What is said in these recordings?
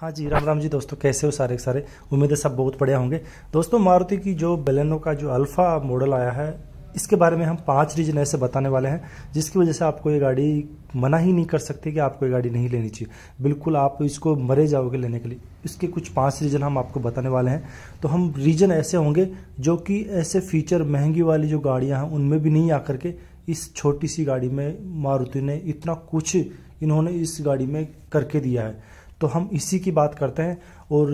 हाँ जी राम राम जी दोस्तों कैसे हो सारे सारे उम्मीद है सब बहुत बढ़िया होंगे दोस्तों मारुति की जो बेलेनो का जो अल्फ़ा मॉडल आया है इसके बारे में हम पांच रीजन ऐसे बताने वाले हैं जिसकी वजह से आपको ये गाड़ी मना ही नहीं कर सकती कि आपको ये गाड़ी नहीं लेनी चाहिए बिल्कुल आप इसको मरे जाओगे लेने के लिए इसके कुछ पांच रीजन हम आपको बताने वाले हैं तो हम रीजन ऐसे होंगे जो कि ऐसे फीचर महंगी वाली जो गाड़ियाँ हैं उनमें भी नहीं आकर के इस छोटी सी गाड़ी में मारुति ने इतना कुछ इन्होंने इस गाड़ी में करके दिया है तो हम इसी की बात करते हैं और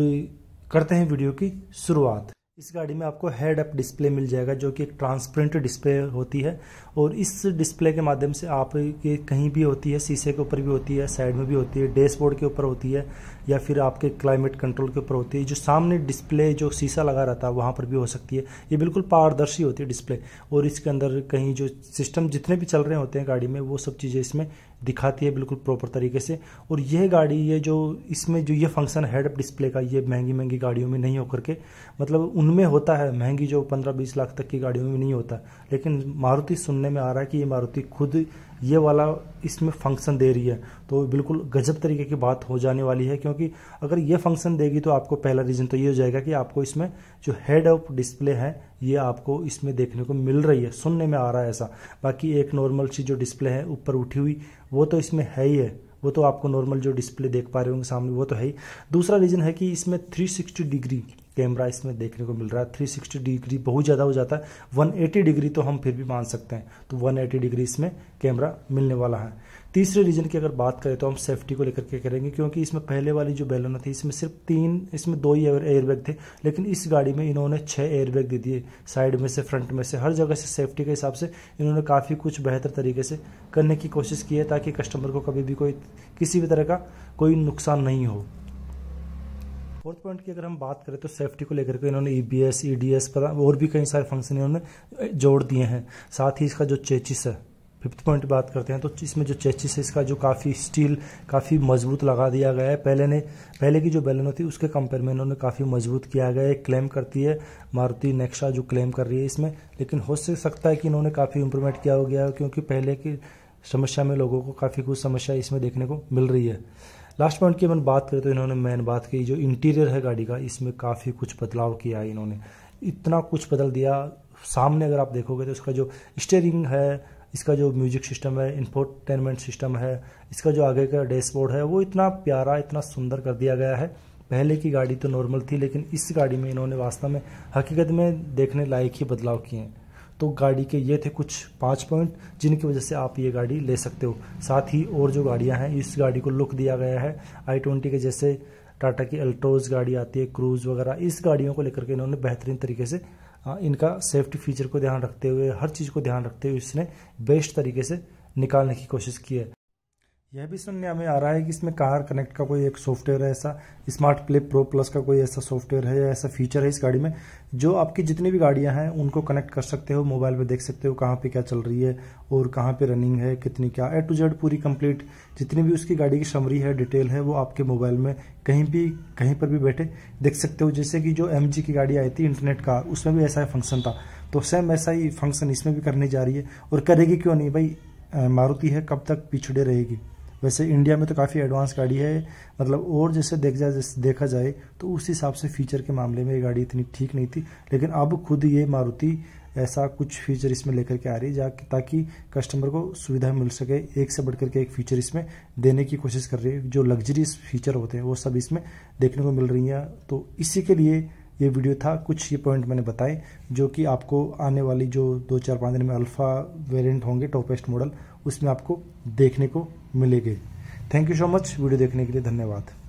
करते हैं वीडियो की शुरुआत इस गाड़ी में आपको हेड अप डिस्प्ले मिल जाएगा जो कि एक ट्रांसपेरेंट डिस्प्ले होती है और इस डिस्प्ले के माध्यम से आप के कहीं भी होती है शीशे के ऊपर भी होती है साइड में भी होती है डैशबोर्ड के ऊपर होती है या फिर आपके क्लाइमेट कंट्रोल के ऊपर होती है जो सामने डिस्प्ले जो शीशा लगा रहता है वहाँ पर भी हो सकती है ये बिल्कुल पारदर्शी होती है डिस्प्ले और इसके अंदर कहीं जो सिस्टम जितने भी चल रहे होते हैं गाड़ी में वो सब चीज़ें इसमें दिखाती है बिल्कुल प्रॉपर तरीके से और यह गाड़ी ये जो इसमें जो ये फंक्शन हेड डिस्प्ले का ये महंगी महंगी गाड़ियों में नहीं होकर के मतलब उनमें होता है महंगी जो पंद्रह बीस लाख तक की गाड़ियों में नहीं होता लेकिन मारुति सुनने में आ रहा है कि ये मारुति खुद ये वाला इसमें फंक्शन दे रही है तो बिल्कुल गजब तरीके की बात हो जाने वाली है क्योंकि अगर ये फंक्शन देगी तो आपको पहला रीज़न तो ये हो जाएगा कि आपको इसमें जो हेड अप डिस्प्ले है ये आपको इसमें देखने को मिल रही है सुनने में आ रहा है ऐसा बाकी एक नॉर्मल सी जो डिस्प्ले है ऊपर उठी हुई वो तो इसमें है ही है वो तो आपको नॉर्मल जो डिस्प्ले देख पा रहे होंगे सामने वो तो है ही दूसरा रीज़न है कि इसमें 360 डिग्री कैमरा इसमें देखने को मिल रहा है 360 डिग्री बहुत ज़्यादा हो जाता है 180 डिग्री तो हम फिर भी मान सकते हैं तो 180 डिग्री इसमें कैमरा मिलने वाला है तीसरे रीजन की अगर बात करें तो हम सेफ्टी को लेकर के करेंगे क्योंकि इसमें पहले वाली जो बैलोना थी इसमें सिर्फ तीन इसमें दो ही एयरबैग थे लेकिन इस गाड़ी में इन्होंने छः एयरबैग दे दिए साइड में से फ्रंट में से हर जगह से सेफ्टी के हिसाब से इन्होंने काफ़ी कुछ बेहतर तरीके से करने की कोशिश की है ताकि कस्टमर को कभी भी कोई किसी भी तरह का कोई नुकसान नहीं हो फोर्थ पॉइंट की अगर हम बात करें तो सेफ्टी को लेकर के इन्होंने E B S E D S पता और भी कई सारे फंक्शन इन्होंने जोड़ दिए हैं साथ ही इसका जो चेचिस है फिफ्थ पॉइंट बात करते हैं तो इसमें जो चेचिस है इसका जो काफ़ी स्टील काफ़ी मजबूत लगा दिया गया है पहले ने पहले की जो बैलन होती है उसके कंपेयर में इन्होंने काफ़ी मजबूत किया गया है क्लेम करती है मारुति नेक्शा जो क्लेम कर रही है इसमें लेकिन हो सकता है कि इन्होंने काफ़ी इंप्रूवमेंट किया हो गया क्योंकि पहले की समस्या में लोगों को काफ़ी कुछ समस्या इसमें देखने को मिल रही है लास्ट पॉइंट की अपन बात करें तो इन्होंने मैन बात की जो इंटीरियर है गाड़ी का इसमें काफ़ी कुछ बदलाव किया है इन्होंने इतना कुछ बदल दिया सामने अगर आप देखोगे तो इसका जो स्टेयरिंग है इसका जो म्यूजिक सिस्टम है इंफोटेनमेंट सिस्टम है इसका जो आगे का डैशबोर्ड है वो इतना प्यारा इतना सुंदर कर दिया गया है पहले की गाड़ी तो नॉर्मल थी लेकिन इस गाड़ी में इन्होंने वास्तव में हकीकत में देखने लायक ही बदलाव किए हैं तो गाड़ी के ये थे कुछ पाँच पॉइंट जिनकी वजह से आप ये गाड़ी ले सकते हो साथ ही और जो गाड़ियाँ हैं इस गाड़ी को लुक दिया गया है आई ट्वेंटी के जैसे टाटा की अल्ट्रोज गाड़ी आती है क्रूज वगैरह इस गाड़ियों को लेकर के इन्होंने बेहतरीन तरीके से इनका सेफ्टी फीचर को ध्यान रखते हुए हर चीज़ को ध्यान रखते हुए इसने बेस्ट तरीके से निकालने की कोशिश की है यह भी सुनने हमें आ रहा है कि इसमें कार कनेक्ट का कोई एक सॉफ्टवेयर है ऐसा स्मार्ट प्ले प्रो प्लस का कोई ऐसा सॉफ्टवेयर है या ऐसा फीचर है इस गाड़ी में जो आपकी जितनी भी गाड़ियां हैं उनको कनेक्ट कर सकते हो मोबाइल पे देख सकते हो कहाँ पे क्या चल रही है और कहाँ पे रनिंग है कितनी क्या ए टू जेड पूरी कंप्लीट जितनी भी उसकी गाड़ी की समरी है डिटेल है वो आपके मोबाइल में कहीं भी कहीं पर भी बैठे देख सकते हो जैसे कि जो एम की गाड़ी आई थी इंटरनेट कार उसमें भी ऐसा फंक्शन था तो सेम ऐसा ही फंक्शन इसमें भी करने जा रही है और करेगी क्यों नहीं भाई मारुति है कब तक पिछड़े रहेगी वैसे इंडिया में तो काफ़ी एडवांस गाड़ी है मतलब और जैसे देख जाए जैसे देखा जाए तो उस हिसाब से फीचर के मामले में ये गाड़ी इतनी ठीक नहीं थी लेकिन अब खुद ये मारुति ऐसा कुछ फीचर इसमें लेकर के आ रही है ताकि कस्टमर को सुविधा मिल सके एक से बढ़कर के एक फीचर इसमें देने की कोशिश कर रही है जो लग्जरीज फीचर होते हैं वो सब इसमें देखने को मिल रही हैं तो इसी के लिए ये वीडियो था कुछ ये पॉइंट मैंने बताए जो कि आपको आने वाली जो दो चार पाँच दिन में अल्फ़ा वेरिएंट होंगे टॉपेस्ट मॉडल उसमें आपको देखने को मिलेगी thank you so much video देखने के लिए धन्यवाद